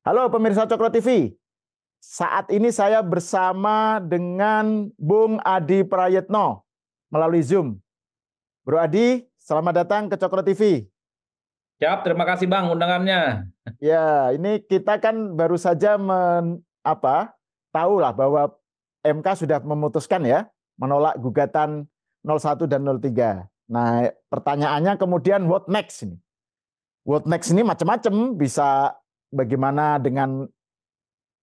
Halo pemirsa Cokro TV. Saat ini saya bersama dengan Bung Adi Prayetno melalui Zoom. Bro Adi, selamat datang ke Cokro TV. Siap, terima kasih Bang undangannya. Ya, ini kita kan baru saja men, apa? Tahu lah bahwa MK sudah memutuskan ya menolak gugatan 01 dan 03. Nah, pertanyaannya kemudian what next ini? What next ini macam-macam, bisa bagaimana dengan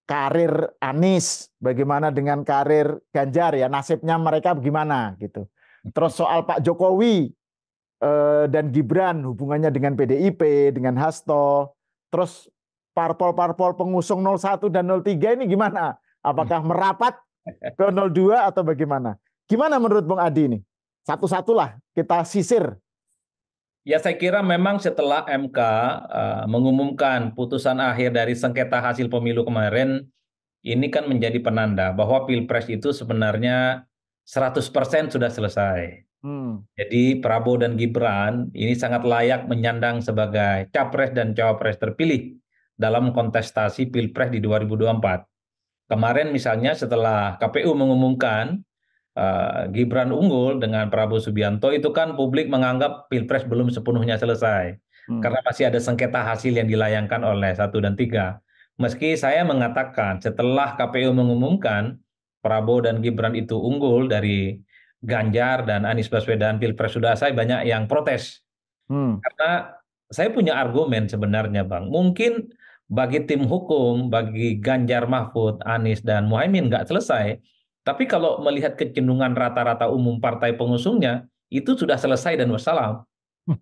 karir Anies, bagaimana dengan karir Ganjar ya nasibnya mereka bagaimana gitu. Terus soal Pak Jokowi eh, dan Gibran hubungannya dengan PDIP, dengan Hasto, terus parpol-parpol pengusung 01 dan 03 ini gimana? Apakah hmm. merapat ke 02 atau bagaimana? Gimana menurut Bung Adi ini? Satu-satulah kita sisir Ya saya kira memang setelah MK uh, eh, mengumumkan putusan akhir dari sengketa hasil pemilu kemarin, ini kan menjadi penanda bahwa Pilpres itu sebenarnya 100% sudah selesai. Hmm. Jadi Prabowo dan Gibran ini sangat layak menyandang sebagai capres dan cawapres terpilih dalam kontestasi Pilpres di 2024. Kemarin misalnya setelah KPU mengumumkan Eh, Gibran unggul dengan Prabowo Subianto itu kan publik menganggap pilpres belum sepenuhnya selesai hmm. karena masih ada sengketa hasil yang dilayangkan oleh satu dan tiga. Meski saya mengatakan setelah KPU mengumumkan Prabowo dan Gibran itu unggul dari Ganjar dan Anies Baswedan pilpres sudah saya banyak yang protes hmm. karena saya punya argumen sebenarnya bang mungkin bagi tim hukum bagi Ganjar Mahfud Anies dan Muhaimin nggak selesai tapi kalau melihat kecenderungan rata-rata umum partai pengusungnya, itu sudah selesai dan wassalam.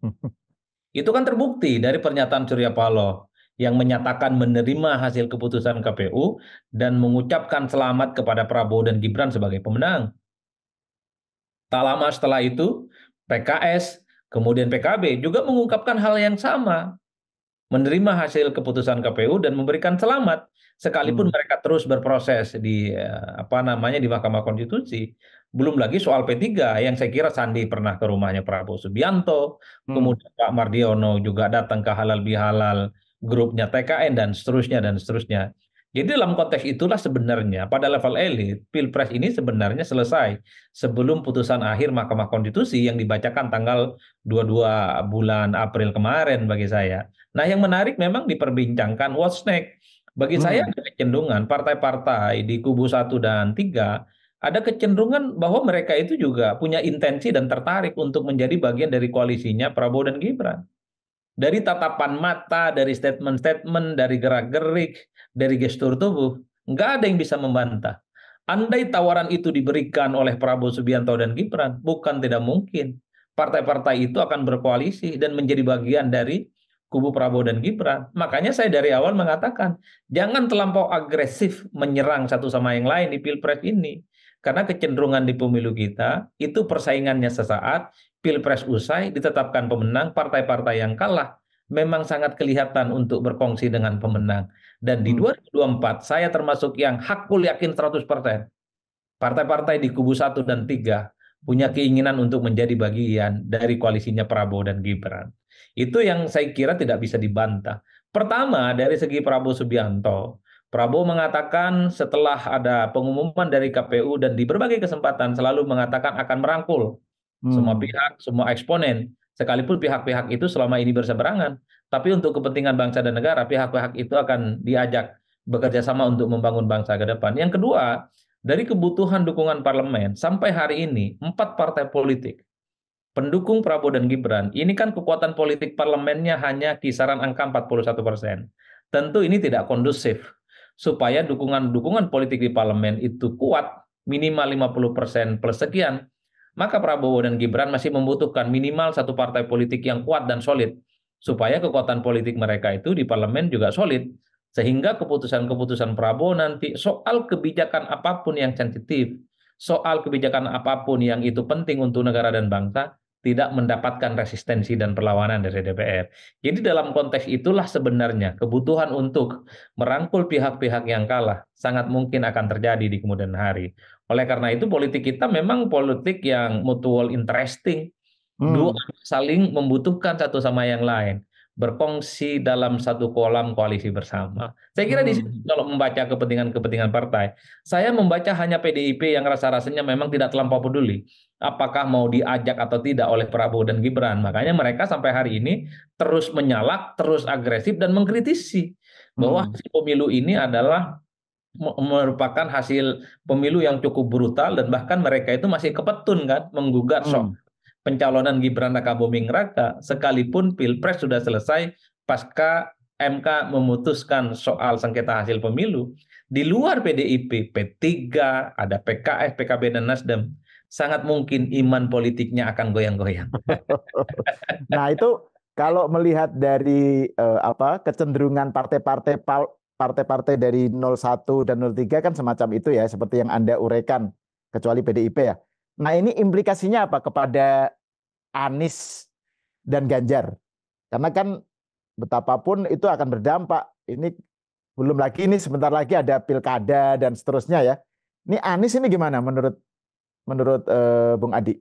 itu kan terbukti dari pernyataan Surya Paloh yang menyatakan menerima hasil keputusan KPU dan mengucapkan selamat kepada Prabowo dan Gibran sebagai pemenang. Tak lama setelah itu, PKS, kemudian PKB juga mengungkapkan hal yang sama menerima hasil keputusan KPU dan memberikan selamat sekalipun hmm. mereka terus berproses di eh, apa namanya di Mahkamah Konstitusi. Belum lagi soal P3 yang saya kira Sandi pernah ke rumahnya Prabowo Subianto, hmm. kemudian Pak Mardiono juga datang ke halal bihalal grupnya TKN dan seterusnya dan seterusnya. Jadi dalam konteks itulah sebenarnya pada level elit pilpres ini sebenarnya selesai sebelum putusan akhir Mahkamah Konstitusi yang dibacakan tanggal 22 bulan April kemarin bagi saya. Nah yang menarik memang diperbincangkan what's next. Bagi hmm. saya ada kecenderungan partai-partai di kubu 1 dan 3 ada kecenderungan bahwa mereka itu juga punya intensi dan tertarik untuk menjadi bagian dari koalisinya Prabowo dan Gibran. Dari tatapan mata, dari statement-statement, dari gerak-gerik, dari gestur tubuh, nggak ada yang bisa membantah. Andai tawaran itu diberikan oleh Prabowo Subianto dan Gibran, bukan tidak mungkin partai-partai itu akan berkoalisi dan menjadi bagian dari kubu Prabowo dan Gibran. Makanya saya dari awal mengatakan, jangan terlampau agresif menyerang satu sama yang lain di Pilpres ini. Karena kecenderungan di pemilu kita, itu persaingannya sesaat, Pilpres usai, ditetapkan pemenang, partai-partai yang kalah memang sangat kelihatan untuk berkongsi dengan pemenang. Dan di 2024 hmm. saya termasuk yang hakul yakin 100%. Partai-partai di kubu 1 dan 3 punya keinginan untuk menjadi bagian dari koalisinya Prabowo dan Gibran. Itu yang saya kira tidak bisa dibantah. Pertama dari segi Prabowo Subianto, Prabowo mengatakan setelah ada pengumuman dari KPU dan di berbagai kesempatan selalu mengatakan akan merangkul hmm. semua pihak, semua eksponen sekalipun pihak-pihak itu selama ini berseberangan. Tapi untuk kepentingan bangsa dan negara, pihak-pihak itu akan diajak bekerja sama untuk membangun bangsa ke depan. Yang kedua, dari kebutuhan dukungan parlemen sampai hari ini, empat partai politik pendukung Prabowo dan Gibran, ini kan kekuatan politik parlemennya hanya kisaran angka 41 persen. Tentu ini tidak kondusif supaya dukungan-dukungan politik di parlemen itu kuat minimal 50 persen plus sekian maka Prabowo dan Gibran masih membutuhkan minimal satu partai politik yang kuat dan solid supaya kekuatan politik mereka itu di parlemen juga solid sehingga keputusan-keputusan Prabowo nanti soal kebijakan apapun yang sensitif, soal kebijakan apapun yang itu penting untuk negara dan bangsa tidak mendapatkan resistensi dan perlawanan dari DPR. Jadi dalam konteks itulah sebenarnya kebutuhan untuk merangkul pihak-pihak yang kalah sangat mungkin akan terjadi di kemudian hari. Oleh karena itu politik kita memang politik yang mutual interesting. Hmm. Dua saling membutuhkan satu sama yang lain, berkongsi dalam satu kolam koalisi bersama. Saya kira hmm. di sini kalau membaca kepentingan-kepentingan partai, saya membaca hanya PDIP yang rasa-rasanya memang tidak terlampau peduli apakah mau diajak atau tidak oleh Prabowo dan Gibran. Makanya mereka sampai hari ini terus menyalak, terus agresif dan mengkritisi bahwa hmm. pemilu ini adalah merupakan hasil pemilu yang cukup brutal dan bahkan mereka itu masih kepetun kan menggugat hmm. soal pencalonan Gibran Raka Buming Raka sekalipun Pilpres sudah selesai pasca MK memutuskan soal sengketa hasil pemilu di luar PDIP P3 ada PKS PKB dan Nasdem sangat mungkin iman politiknya akan goyang-goyang. nah, itu kalau melihat dari eh, apa kecenderungan partai-partai partai-partai dari 01 dan 03 kan semacam itu ya, seperti yang Anda uraikan, kecuali PDIP ya. Nah ini implikasinya apa kepada Anies dan Ganjar? Karena kan betapapun itu akan berdampak. Ini belum lagi ini sebentar lagi ada pilkada dan seterusnya ya. Ini Anies ini gimana menurut menurut uh, Bung Adi?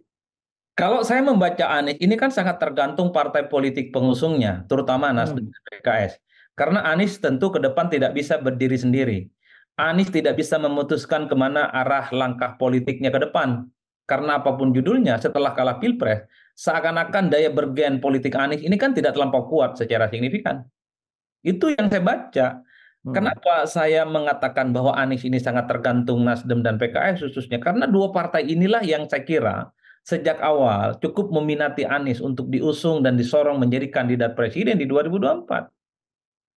Kalau saya membaca Anies, ini kan sangat tergantung partai politik pengusungnya, terutama Nasdem hmm. dan PKS. Karena Anies tentu ke depan tidak bisa berdiri sendiri. Anies tidak bisa memutuskan kemana arah langkah politiknya ke depan. Karena apapun judulnya, setelah kalah pilpres, seakan-akan daya bergen politik Anies ini kan tidak terlampau kuat secara signifikan. Itu yang saya baca. Hmm. Kenapa saya mengatakan bahwa Anies ini sangat tergantung Nasdem dan PKS khususnya? Karena dua partai inilah yang saya kira sejak awal cukup meminati Anies untuk diusung dan disorong menjadi kandidat presiden di 2024.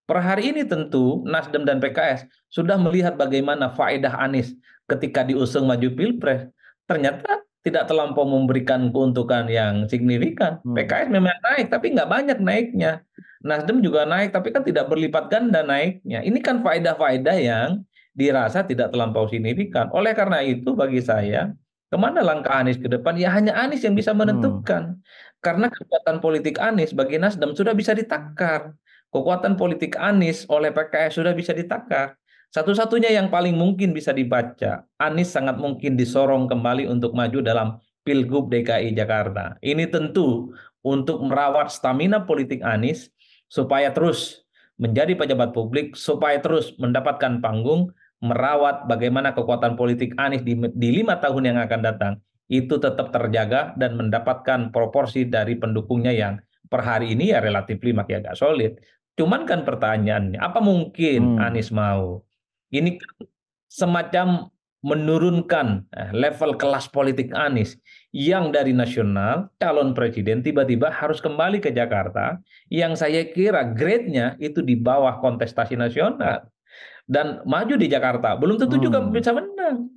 Per hari ini tentu Nasdem dan PKS sudah melihat bagaimana faedah Anies ketika diusung maju pilpres. Ternyata tidak terlampau memberikan keuntungan yang signifikan. Hmm. PKS memang naik, tapi nggak banyak naiknya. Nasdem juga naik, tapi kan tidak berlipat ganda naiknya. Ini kan faedah-faedah yang dirasa tidak terlampau signifikan. Oleh karena itu bagi saya, kemana langkah Anies ke depan? Ya hanya Anies yang bisa hmm. menentukan. Hmm. Karena kekuatan politik Anies bagi Nasdem sudah bisa ditakar kekuatan politik Anies oleh PKS sudah bisa ditakar. Satu-satunya yang paling mungkin bisa dibaca, Anies sangat mungkin disorong kembali untuk maju dalam Pilgub DKI Jakarta. Ini tentu untuk merawat stamina politik Anies supaya terus menjadi pejabat publik, supaya terus mendapatkan panggung, merawat bagaimana kekuatan politik Anies di, di lima tahun yang akan datang itu tetap terjaga dan mendapatkan proporsi dari pendukungnya yang per hari ini ya relatif agak solid, Cuman kan pertanyaannya, apa mungkin hmm. Anies mau? Ini kan semacam menurunkan eh, level kelas politik Anies yang dari nasional calon presiden tiba-tiba harus kembali ke Jakarta yang saya kira grade-nya itu di bawah kontestasi nasional dan maju di Jakarta belum tentu hmm. juga bisa menang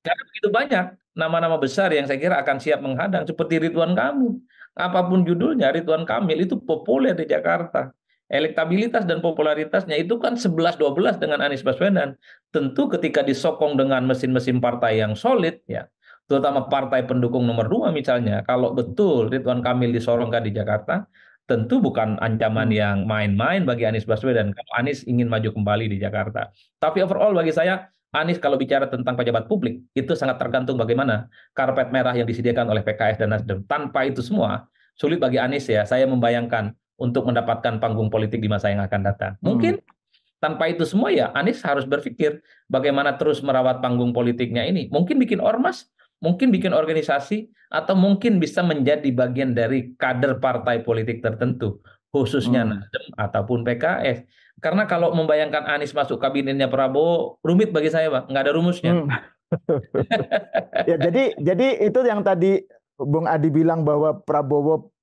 karena begitu banyak nama-nama besar yang saya kira akan siap menghadang seperti Ridwan Kamil apapun judulnya Ridwan Kamil itu populer di Jakarta Elektabilitas dan popularitasnya itu kan 11-12 dengan Anies Baswedan. Tentu ketika disokong dengan mesin-mesin partai yang solid, ya terutama partai pendukung nomor dua misalnya, kalau betul Ridwan Kamil disorongkan di Jakarta, tentu bukan ancaman hmm. yang main-main bagi Anies Baswedan kalau Anies ingin maju kembali di Jakarta. Tapi overall bagi saya Anies kalau bicara tentang pejabat publik itu sangat tergantung bagaimana karpet merah yang disediakan oleh PKS dan Nasdem. Tanpa itu semua sulit bagi Anies ya. Saya membayangkan untuk mendapatkan panggung politik di masa yang akan datang. Hmm. Mungkin hmm. tanpa itu semua ya Anies harus berpikir bagaimana terus merawat panggung politiknya ini. Mungkin bikin ormas, mungkin bikin organisasi, atau mungkin bisa menjadi bagian dari kader partai politik tertentu, khususnya hmm. Nasdem ataupun PKS. Karena kalau membayangkan Anies masuk kabinetnya Prabowo, rumit bagi saya, Pak. Nggak ada rumusnya. Hmm. ya, jadi jadi itu yang tadi Bung Adi bilang bahwa Prabowo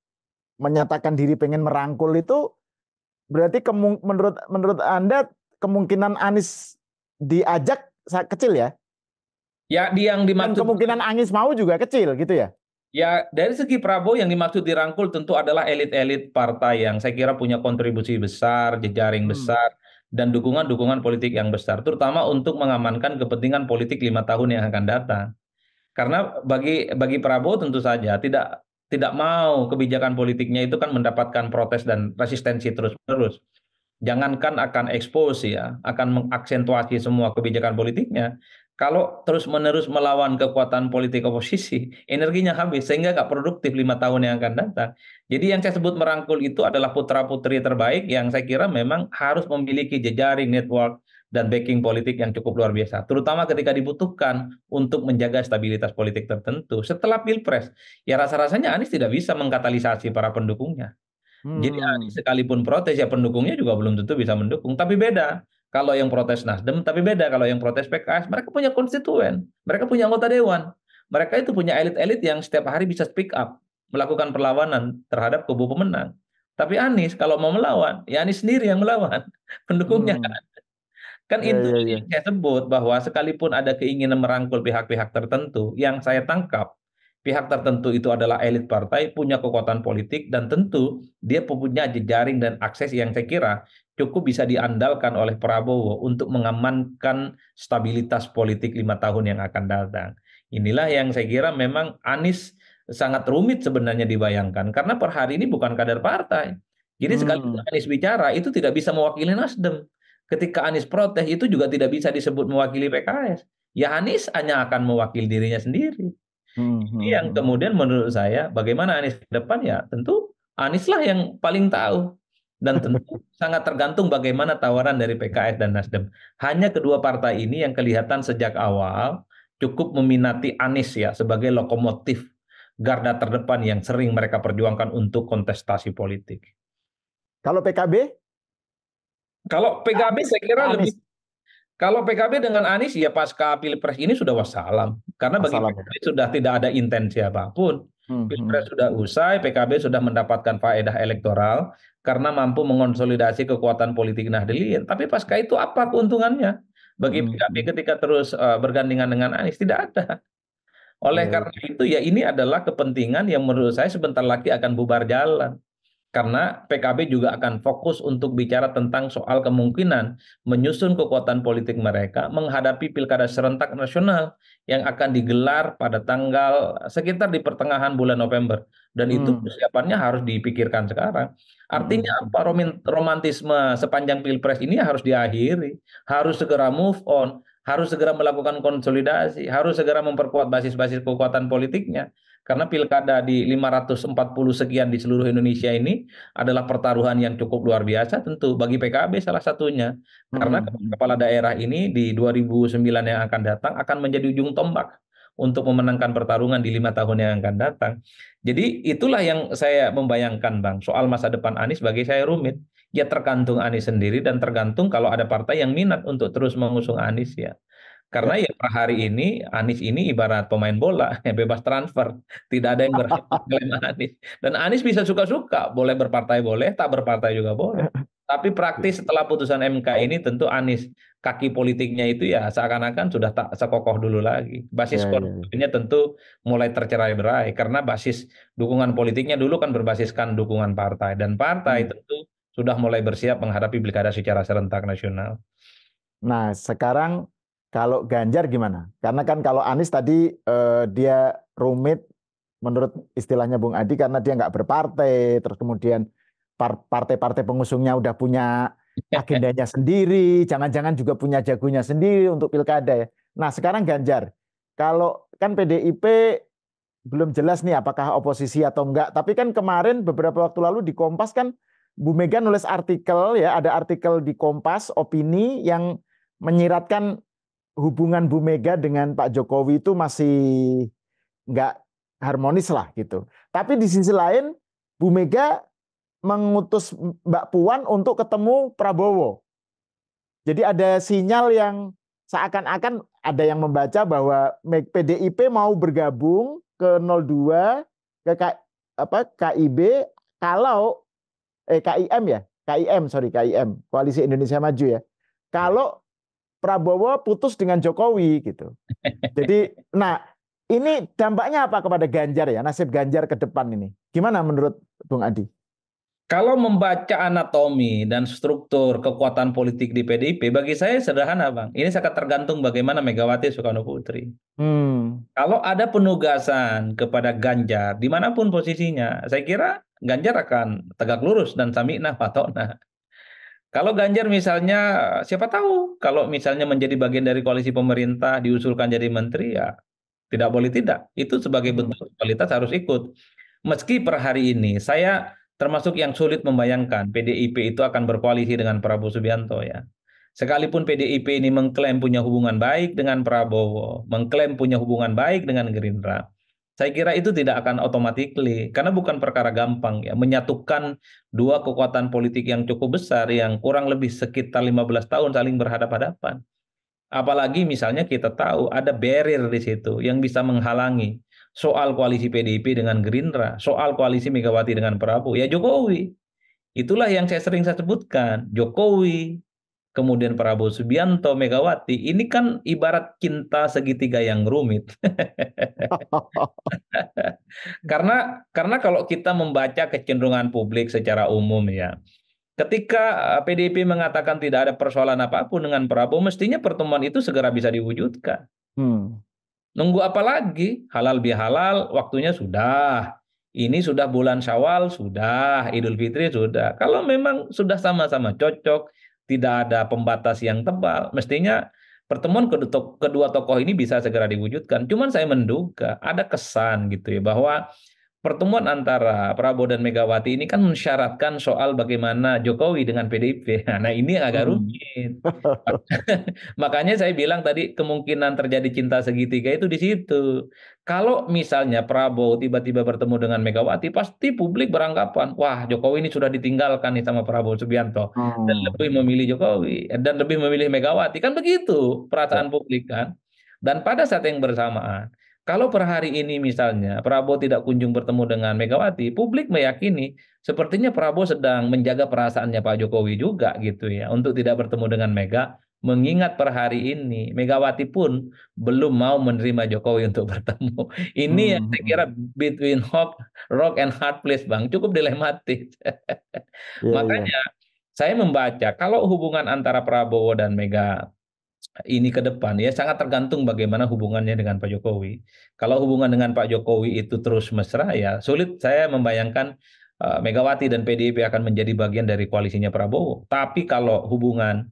menyatakan diri pengen merangkul itu berarti menurut menurut Anda kemungkinan Anies diajak kecil ya? Ya, di yang dimaksud Dan kemungkinan Anies mau juga kecil gitu ya? Ya, dari segi Prabowo yang dimaksud dirangkul tentu adalah elit-elit partai yang saya kira punya kontribusi besar, jejaring hmm. besar, dan dukungan-dukungan politik yang besar, terutama untuk mengamankan kepentingan politik lima tahun yang akan datang. Karena bagi bagi Prabowo tentu saja tidak tidak mau kebijakan politiknya itu kan mendapatkan protes dan resistensi terus-menerus. Jangankan akan ekspos ya, akan mengaksentuasi semua kebijakan politiknya. Kalau terus-menerus melawan kekuatan politik oposisi, energinya habis sehingga nggak produktif lima tahun yang akan datang. Jadi yang saya sebut merangkul itu adalah putra-putri terbaik yang saya kira memang harus memiliki jejaring network, dan backing politik yang cukup luar biasa, terutama ketika dibutuhkan untuk menjaga stabilitas politik tertentu. Setelah pilpres, ya rasa-rasanya Anies tidak bisa mengkatalisasi para pendukungnya. Hmm. Jadi Anies sekalipun protes, ya pendukungnya juga belum tentu bisa mendukung. Tapi beda kalau yang protes Nasdem, tapi beda kalau yang protes PKS. Mereka punya konstituen, mereka punya anggota dewan, mereka itu punya elit-elit yang setiap hari bisa speak up, melakukan perlawanan terhadap kubu pemenang. Tapi Anies kalau mau melawan, ya Anies sendiri yang melawan pendukungnya hmm. kan. Kan iya, itu iya, iya. yang ya. saya sebut bahwa sekalipun ada keinginan merangkul pihak-pihak tertentu, yang saya tangkap pihak tertentu itu adalah elit partai, punya kekuatan politik, dan tentu dia punya jejaring dan akses yang saya kira cukup bisa diandalkan oleh Prabowo untuk mengamankan stabilitas politik lima tahun yang akan datang. Inilah yang saya kira memang Anies sangat rumit sebenarnya dibayangkan karena per hari ini bukan kader partai. Jadi sekali hmm. Anies bicara itu tidak bisa mewakili Nasdem ketika Anies protes itu juga tidak bisa disebut mewakili PKS. Ya Anies hanya akan mewakili dirinya sendiri. Hmm, Ini yang hmm. kemudian menurut saya bagaimana Anies ke depan ya tentu Anies lah yang paling tahu dan tentu sangat tergantung bagaimana tawaran dari PKS dan Nasdem. Hanya kedua partai ini yang kelihatan sejak awal cukup meminati Anies ya sebagai lokomotif garda terdepan yang sering mereka perjuangkan untuk kontestasi politik. Kalau PKB kalau PKB saya kira Anis. lebih kalau PKB dengan Anies ya pasca Pilpres ini sudah wassalam karena bagi wassalam. PKB sudah tidak ada intensi apapun. Hmm, hmm. Pilpres sudah usai, PKB sudah mendapatkan faedah elektoral karena mampu mengonsolidasi kekuatan politik Nahdliyin. Tapi pasca itu apa keuntungannya bagi hmm. PKB ketika terus uh, bergandingan dengan Anies? Tidak ada. Oleh karena itu ya ini adalah kepentingan yang menurut saya sebentar lagi akan bubar jalan karena PKB juga akan fokus untuk bicara tentang soal kemungkinan menyusun kekuatan politik mereka menghadapi pilkada serentak nasional yang akan digelar pada tanggal sekitar di pertengahan bulan November dan hmm. itu persiapannya harus dipikirkan sekarang. Artinya hmm. apa romantisme sepanjang pilpres ini harus diakhiri, harus segera move on, harus segera melakukan konsolidasi, harus segera memperkuat basis-basis kekuatan politiknya. Karena pilkada di 540 sekian di seluruh Indonesia ini adalah pertaruhan yang cukup luar biasa tentu bagi PKB salah satunya. Karena hmm. kepala daerah ini di 2009 yang akan datang akan menjadi ujung tombak untuk memenangkan pertarungan di lima tahun yang akan datang. Jadi itulah yang saya membayangkan Bang, soal masa depan Anies bagi saya rumit. Ya tergantung Anies sendiri dan tergantung kalau ada partai yang minat untuk terus mengusung Anies ya. Karena ya per hari ini Anies ini ibarat pemain bola, ya bebas transfer, tidak ada yang berhak Anies. Dan Anies bisa suka-suka, boleh berpartai boleh, tak berpartai juga boleh. Tapi praktis iya. setelah putusan MK ini tentu Anies kaki politiknya itu ya seakan-akan sudah tak sekokoh dulu lagi. Basis ya, ya, ya. tentu mulai tercerai-berai karena basis dukungan politiknya dulu kan berbasiskan dukungan partai dan partai hmm. tentu sudah mulai bersiap menghadapi pilkada secara serentak nasional. Nah, sekarang kalau Ganjar gimana? Karena kan kalau Anies tadi eh, dia rumit menurut istilahnya Bung Adi karena dia nggak berpartai, terus kemudian partai-partai pengusungnya udah punya agendanya sendiri, jangan-jangan juga punya jagonya sendiri untuk pilkada ya. Nah sekarang Ganjar, kalau kan PDIP belum jelas nih apakah oposisi atau enggak, tapi kan kemarin beberapa waktu lalu di Kompas kan Bu Mega nulis artikel ya, ada artikel di Kompas opini yang menyiratkan hubungan Bu Mega dengan Pak Jokowi itu masih nggak harmonis lah gitu. Tapi di sisi lain Bu Mega mengutus Mbak Puan untuk ketemu Prabowo. Jadi ada sinyal yang seakan-akan ada yang membaca bahwa PDIP mau bergabung ke 02 ke K, apa KIB kalau eh KIM ya, KIM sorry KIM Koalisi Indonesia Maju ya. Kalau Prabowo putus dengan Jokowi gitu. Jadi, nah ini dampaknya apa kepada Ganjar ya nasib Ganjar ke depan ini? Gimana menurut Bung Adi? Kalau membaca anatomi dan struktur kekuatan politik di PDIP, bagi saya sederhana bang. Ini sangat tergantung bagaimana Megawati Soekarno Putri. Hmm. Kalau ada penugasan kepada Ganjar, dimanapun posisinya, saya kira Ganjar akan tegak lurus dan samikna patokna. Kalau Ganjar misalnya siapa tahu kalau misalnya menjadi bagian dari koalisi pemerintah diusulkan jadi menteri ya tidak boleh tidak. Itu sebagai hmm. bentuk kualitas harus ikut. Meski per hari ini saya termasuk yang sulit membayangkan PDIP itu akan berkoalisi dengan Prabowo Subianto ya. Sekalipun PDIP ini mengklaim punya hubungan baik dengan Prabowo, mengklaim punya hubungan baik dengan Gerindra, saya kira itu tidak akan automatically karena bukan perkara gampang ya menyatukan dua kekuatan politik yang cukup besar yang kurang lebih sekitar 15 tahun saling berhadapan-hadapan. Apalagi misalnya kita tahu ada barrier di situ yang bisa menghalangi soal koalisi PDIP dengan Gerindra, soal koalisi Megawati dengan Prabowo, ya Jokowi. Itulah yang saya sering saya sebutkan, Jokowi kemudian Prabowo Subianto, Megawati, ini kan ibarat cinta segitiga yang rumit. karena karena kalau kita membaca kecenderungan publik secara umum ya, ketika PDIP eh, mengatakan tidak ada persoalan apapun dengan Prabowo, mestinya pertemuan itu segera bisa diwujudkan. Hmm. Nunggu apa lagi? Halal bihalal, waktunya sudah. Ini sudah bulan Syawal, sudah Idul Fitri, sudah. Kalau memang sudah sama-sama cocok, tidak ada pembatas yang tebal, mestinya pertemuan kedua tokoh ini bisa segera diwujudkan. Cuman saya menduga ada kesan gitu ya bahwa pertemuan antara Prabowo dan Megawati ini kan mensyaratkan soal bagaimana Jokowi dengan PDIP. Nah, nah, ini yang agak hmm. rumit. Makanya saya bilang tadi kemungkinan terjadi cinta segitiga itu di situ. Kalau misalnya Prabowo tiba-tiba bertemu dengan Megawati, pasti publik beranggapan, wah Jokowi ini sudah ditinggalkan nih sama Prabowo Subianto hmm. dan lebih memilih Jokowi eh, dan lebih memilih Megawati kan begitu perasaan ya. publik kan. Dan pada saat yang bersamaan kalau per hari ini misalnya Prabowo tidak kunjung bertemu dengan Megawati, publik meyakini sepertinya Prabowo sedang menjaga perasaannya Pak Jokowi juga gitu ya untuk tidak bertemu dengan Mega mengingat per hari ini Megawati pun belum mau menerima Jokowi untuk bertemu. Ini hmm. yang saya kira hmm. between hope, rock and hard place Bang, cukup dilematis. yeah, iya. Makanya yeah. saya membaca kalau hubungan antara Prabowo dan Mega ini ke depan ya sangat tergantung bagaimana hubungannya dengan Pak Jokowi. Kalau hubungan dengan Pak Jokowi itu terus mesra ya sulit saya membayangkan eh, Megawati dan PDIP akan menjadi bagian dari koalisinya Prabowo. Tapi kalau hubungan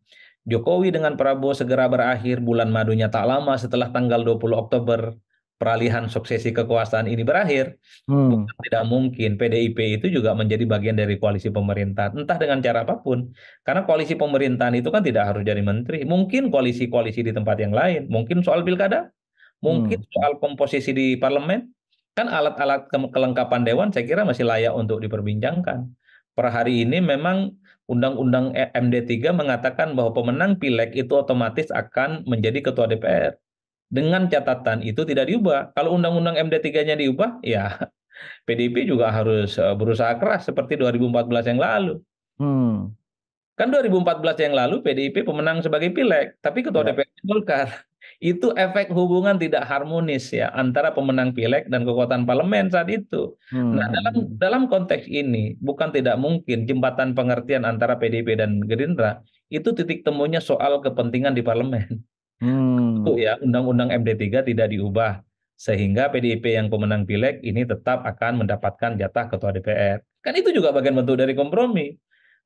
Jokowi dengan Prabowo segera berakhir bulan madunya tak lama setelah tanggal 20 Oktober peralihan suksesi kekuasaan ini berakhir, hmm. tidak mungkin PDIP itu juga menjadi bagian dari koalisi pemerintahan, entah dengan cara apapun. Karena koalisi pemerintahan itu kan tidak harus jadi menteri, mungkin koalisi-koalisi di tempat yang lain, mungkin soal pilkada, mungkin hmm. soal komposisi di parlemen, kan alat-alat ke kelengkapan dewan saya kira masih layak untuk diperbincangkan. Per hari ini memang Undang-Undang e MD3 mengatakan bahwa pemenang pileg itu otomatis akan menjadi ketua DPR dengan catatan itu tidak diubah. Kalau undang-undang MD3-nya diubah, ya PDIP juga harus eh, berusaha keras seperti 2014 yang lalu. Hmm. Kan 2014 yang lalu PDIP pemenang sebagai pileg, tapi ketua ya. DPR Golkar. Itu efek hubungan tidak harmonis ya antara pemenang pileg dan kekuatan parlemen saat itu. Hmm. Nah, dalam dalam konteks ini bukan tidak mungkin jembatan pengertian antara PDIP dan Gerindra itu titik temunya soal kepentingan di parlemen. Hmm. ya, Undang-Undang MD3 tidak diubah sehingga PDIP yang pemenang pileg ini tetap akan mendapatkan jatah ketua DPR. Kan itu juga bagian bentuk dari kompromi.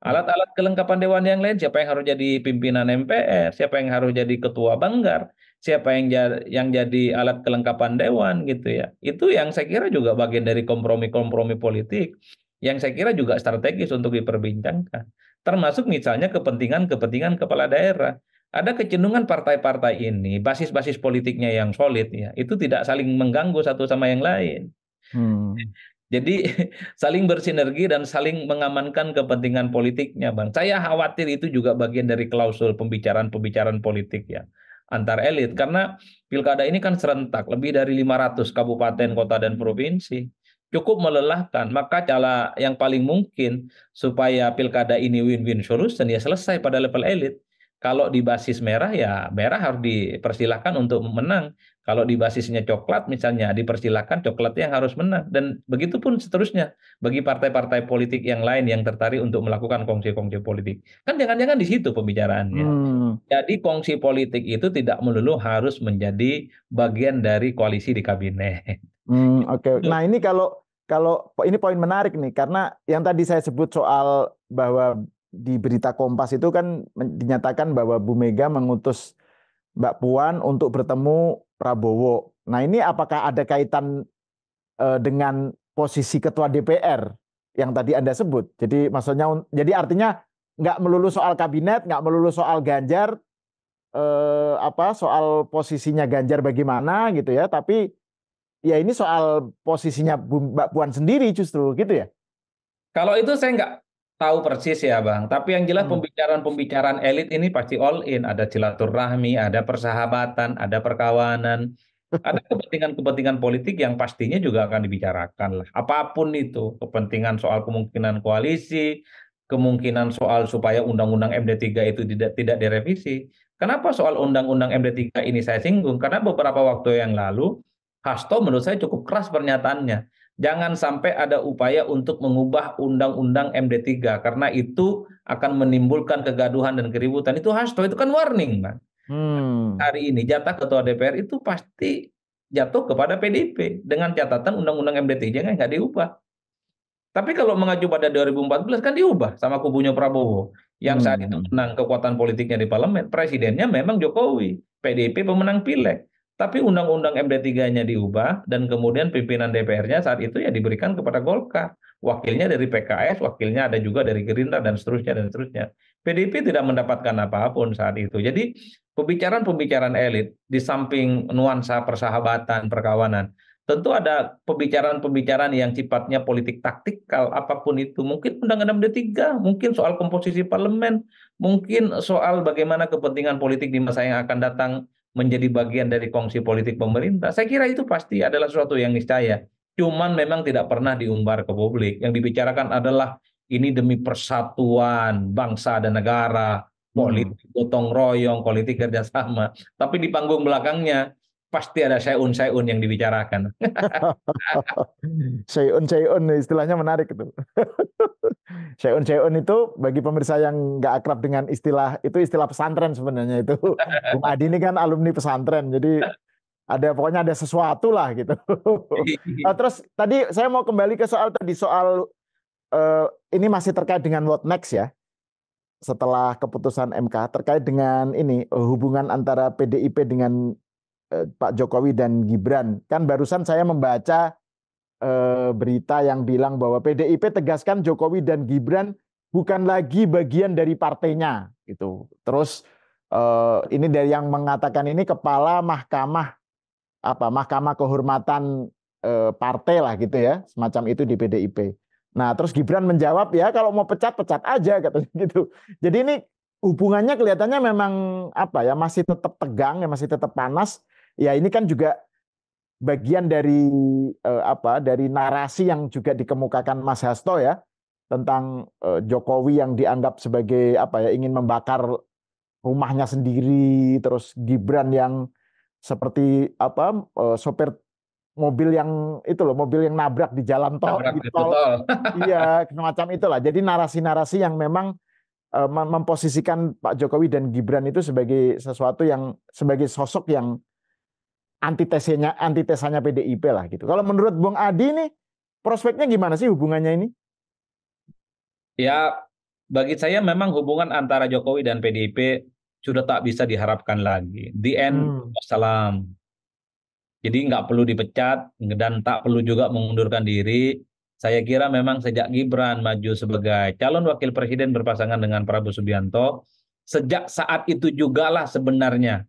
Alat-alat kelengkapan dewan yang lain, siapa yang harus jadi pimpinan MPR, siapa yang harus jadi ketua banggar, siapa yang yang jadi alat kelengkapan dewan gitu ya. Itu yang saya kira juga bagian dari kompromi-kompromi politik yang saya kira juga strategis untuk diperbincangkan. Termasuk misalnya kepentingan-kepentingan kepala daerah ada kecenderungan partai-partai ini basis-basis politiknya yang solid ya itu tidak saling mengganggu satu sama yang lain. Hmm. Jadi saling bersinergi dan saling mengamankan kepentingan politiknya, Bang. Saya khawatir itu juga bagian dari klausul pembicaraan-pembicaraan politik ya antar elit karena pilkada ini kan serentak lebih dari 500 kabupaten, kota dan provinsi. Cukup melelahkan, maka cara yang paling mungkin supaya pilkada ini win-win solution ya selesai pada level elit kalau di basis merah ya merah harus dipersilahkan untuk menang. Kalau di basisnya coklat misalnya dipersilahkan coklat yang harus menang dan begitu pun seterusnya bagi partai-partai politik yang lain yang tertarik untuk melakukan kongsi-kongsi politik. Kan jangan-jangan di situ pembicaraannya. Hmm. Jadi kongsi politik itu tidak melulu harus menjadi bagian dari koalisi di kabinet. Hmm, gitu. oke. Okay. Nah, ini kalau kalau ini poin menarik nih karena yang tadi saya sebut soal bahwa di berita Kompas itu kan dinyatakan bahwa Bu Mega mengutus Mbak Puan untuk bertemu Prabowo. Nah ini apakah ada kaitan uh, dengan posisi Ketua DPR yang tadi Anda sebut? Jadi maksudnya, jadi artinya nggak melulu soal kabinet, nggak melulu soal Ganjar, uh, apa soal posisinya Ganjar bagaimana gitu ya, tapi ya ini soal posisinya Mbak Puan sendiri justru gitu ya. Kalau itu saya nggak tahu persis ya Bang, tapi yang jelas hmm. pembicaraan-pembicaraan elit ini pasti all in, ada silaturahmi, ada persahabatan, ada perkawanan, ada kepentingan-kepentingan politik yang pastinya juga akan dibicarakan lah. Apapun itu, kepentingan soal kemungkinan koalisi, kemungkinan soal supaya undang-undang MD3 itu tidak tidak direvisi. Kenapa soal undang-undang MD3 ini saya singgung? Karena beberapa waktu yang lalu Hasto menurut saya cukup keras pernyataannya jangan sampai ada upaya untuk mengubah undang-undang MD3 karena itu akan menimbulkan kegaduhan dan keributan. Itu Hasto itu kan warning, Bang. Hmm. Hari ini jatah ketua DPR itu pasti jatuh kepada PDIP dengan catatan undang-undang MD3 kan nggak diubah. Tapi kalau mengacu pada 2014 kan diubah sama kubunya Prabowo yang saat itu hmm. menang kekuatan politiknya di parlemen, presidennya memang Jokowi, PDIP pemenang pileg tapi undang-undang MD3-nya diubah dan kemudian pimpinan DPR-nya saat itu ya diberikan kepada Golkar. Wakilnya dari PKS, wakilnya ada juga dari Gerindra dan seterusnya dan seterusnya. PDIP tidak mendapatkan apapun saat itu. Jadi pembicaraan-pembicaraan elit di samping nuansa persahabatan, perkawanan, tentu ada pembicaraan-pembicaraan yang sifatnya politik taktikal apapun itu mungkin undang-undang MD3 mungkin soal komposisi parlemen mungkin soal bagaimana kepentingan politik di masa yang akan datang menjadi bagian dari kongsi politik pemerintah, saya kira itu pasti adalah sesuatu yang niscaya. Cuman memang tidak pernah diumbar ke publik. Yang dibicarakan adalah ini demi persatuan bangsa dan negara, hmm. politik gotong royong, politik kerjasama. Tapi di panggung belakangnya pasti ada sayun sayun yang dibicarakan. sayun sayun istilahnya menarik itu. Seon Seon itu bagi pemirsa yang nggak akrab dengan istilah itu istilah pesantren sebenarnya itu. Bung Adi ini kan alumni pesantren, jadi ada pokoknya ada sesuatu lah gitu. nah, terus tadi saya mau kembali ke soal tadi soal uh, ini masih terkait dengan what next ya. Setelah keputusan MK terkait dengan ini eh, hubungan antara PDIP dengan uh, Pak Jokowi dan Gibran. Kan barusan saya membaca eh, berita yang bilang bahwa PDIP tegaskan Jokowi dan Gibran bukan lagi bagian dari partainya gitu. Terus eh, ini dari yang mengatakan ini kepala Mahkamah apa Mahkamah Kehormatan eh, Partai lah gitu ya, semacam itu di PDIP. Nah, terus Gibran menjawab ya kalau mau pecat-pecat aja katanya gitu. Jadi ini hubungannya kelihatannya memang apa ya masih tetap tegang ya masih tetap panas. Ya ini kan juga bagian dari eh, apa dari narasi yang juga dikemukakan Mas Hasto ya tentang eh, Jokowi yang dianggap sebagai apa ya ingin membakar rumahnya sendiri terus Gibran yang seperti apa eh, sopir mobil yang itu loh mobil yang nabrak di jalan tol nabrak di tol, iya semacam itulah jadi narasi-narasi yang memang eh, memposisikan Pak Jokowi dan Gibran itu sebagai sesuatu yang sebagai sosok yang antitesanya antitesanya PDIP lah gitu. Kalau menurut Bung Adi nih prospeknya gimana sih hubungannya ini? Ya bagi saya memang hubungan antara Jokowi dan PDIP sudah tak bisa diharapkan lagi. Di end hmm. salam. Jadi nggak perlu dipecat dan tak perlu juga mengundurkan diri. Saya kira memang sejak Gibran maju sebagai calon wakil presiden berpasangan dengan Prabowo Subianto, sejak saat itu jugalah sebenarnya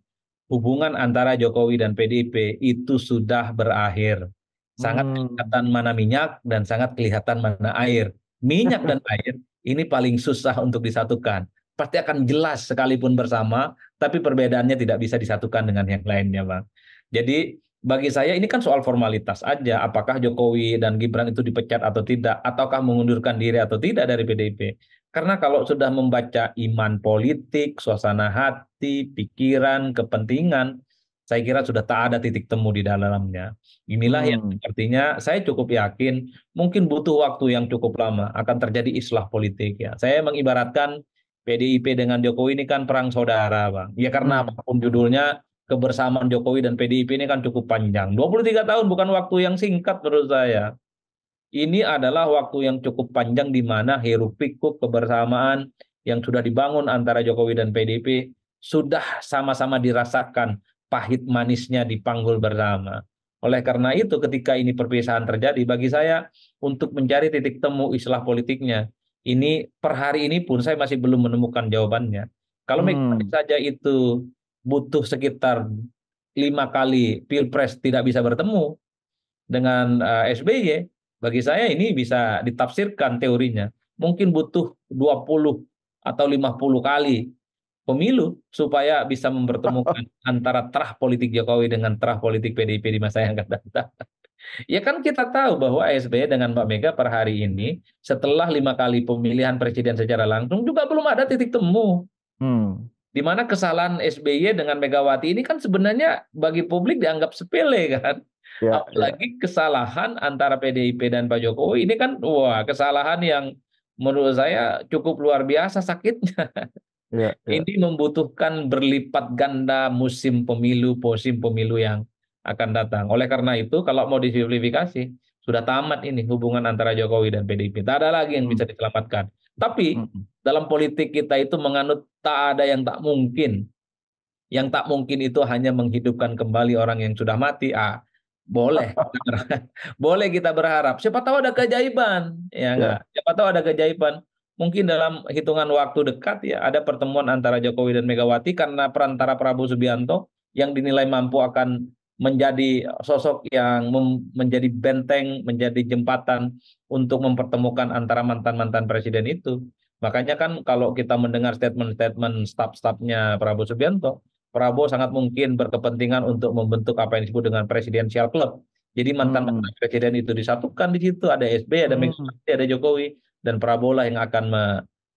hubungan antara Jokowi dan PDIP itu sudah berakhir. Sangat hmm. kelihatan mana minyak dan sangat kelihatan mana air. Minyak dan air ini paling susah untuk disatukan. Pasti akan jelas sekalipun bersama, tapi perbedaannya tidak bisa disatukan dengan yang lainnya, Bang. Jadi bagi saya ini kan soal formalitas aja apakah Jokowi dan Gibran itu dipecat atau tidak ataukah mengundurkan diri atau tidak dari PDIP karena kalau sudah membaca iman politik, suasana hati, pikiran, kepentingan, saya kira sudah tak ada titik temu di dalamnya. Inilah hmm. yang artinya saya cukup yakin mungkin butuh waktu yang cukup lama akan terjadi islah politik ya. Saya mengibaratkan PDIP dengan Jokowi ini kan perang saudara, Bang. Ya karena hmm. apapun judulnya kebersamaan Jokowi dan PDIP ini kan cukup panjang. 23 tahun bukan waktu yang singkat menurut saya. Ini adalah waktu yang cukup panjang di mana hiruk pikuk kebersamaan yang sudah dibangun antara Jokowi dan PDP sudah sama-sama dirasakan pahit manisnya di panggul bersama. Oleh karena itu ketika ini perpisahan terjadi bagi saya untuk mencari titik temu istilah politiknya ini per hari ini pun saya masih belum menemukan jawabannya. Kalau hmm. saja itu butuh sekitar lima kali pilpres tidak bisa bertemu dengan uh, eh, SBY, bagi saya ini bisa ditafsirkan teorinya. Mungkin butuh 20 atau 50 kali pemilu supaya bisa mempertemukan antara terah politik Jokowi dengan terah politik PDIP di masa yang akan datang. Ya kan kita tahu bahwa SBY dengan Mbak Mega per hari ini setelah lima kali pemilihan presiden secara langsung juga belum ada titik temu. Hmm. Di mana kesalahan SBY dengan Megawati ini kan sebenarnya bagi publik dianggap sepele kan. Ya, ya, Apalagi ya. kesalahan antara PDIP dan Pak Jokowi ini kan wah kesalahan yang menurut saya cukup luar biasa sakitnya. Ya, ya. Ini membutuhkan berlipat ganda musim pemilu, posim pemilu yang akan datang. Oleh karena itu, kalau mau disimplifikasi, sudah tamat ini hubungan antara Jokowi dan PDIP. Tak ada lagi yang hmm. bisa diselamatkan. Tapi hmm. dalam politik kita itu menganut tak ada yang tak mungkin. Yang tak mungkin itu hanya menghidupkan kembali orang yang sudah mati. Ah, boleh, boleh kita berharap. Siapa tahu ada keajaiban, ya enggak? Iya. Ya. Siapa tahu ada keajaiban. Mungkin dalam hitungan waktu dekat ya ada pertemuan antara Jokowi dan Megawati karena perantara Prabowo Subianto yang dinilai mampu akan menjadi sosok yang menjadi benteng, menjadi jembatan untuk mempertemukan antara mantan-mantan presiden itu. Makanya kan kalau kita mendengar statement-statement staff-staffnya Prabowo Subianto, Prabowo sangat mungkin berkepentingan untuk membentuk apa yang disebut dengan presidensial club. Jadi mantan hmm. presiden itu disatukan di situ ada SBY, ada hmm. Megawati, ada Jokowi dan Prabowo lah yang akan me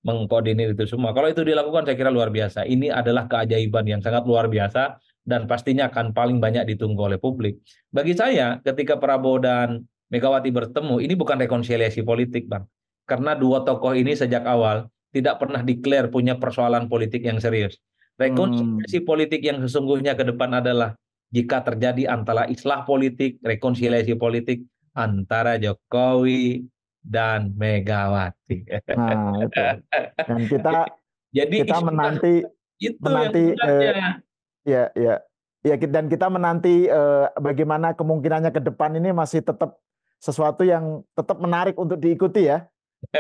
mengkoordinir itu semua. Kalau itu dilakukan saya kira luar biasa. Ini adalah keajaiban yang sangat luar biasa dan pastinya akan paling banyak ditunggu oleh publik. Bagi saya ketika Prabowo dan Megawati bertemu ini bukan rekonsiliasi politik, Bang. Karena dua tokoh ini sejak awal tidak pernah declare punya persoalan politik yang serius rekonsiliasi hmm. politik yang sesungguhnya ke depan adalah jika terjadi antara islah politik rekonsiliasi politik antara Jokowi dan Megawati. Nah, Dan kita jadi kita menanti itu menanti eh, ya ya ya dan kita menanti eh, bagaimana kemungkinannya ke depan ini masih tetap sesuatu yang tetap menarik untuk diikuti ya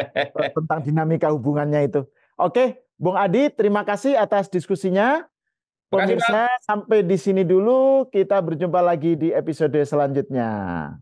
tentang dinamika hubungannya itu. Oke, Bung Adi, terima kasih atas diskusinya. Pemirsa, sampai di sini dulu. Kita berjumpa lagi di episode selanjutnya.